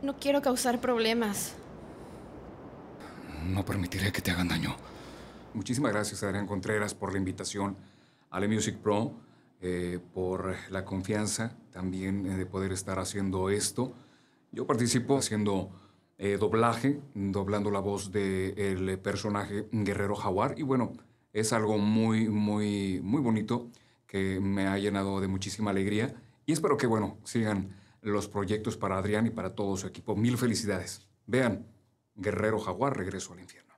No quiero causar problemas. No permitiré que te hagan daño. Muchísimas gracias, Adrián Contreras, por la invitación a la Music Pro, eh, por la confianza también eh, de poder estar haciendo esto. Yo participo haciendo eh, doblaje, doblando la voz del personaje Guerrero Jaguar, y bueno, es algo muy, muy, muy bonito que me ha llenado de muchísima alegría y espero que, bueno, sigan los proyectos para Adrián y para todo su equipo. Mil felicidades. Vean, Guerrero Jaguar, regreso al infierno.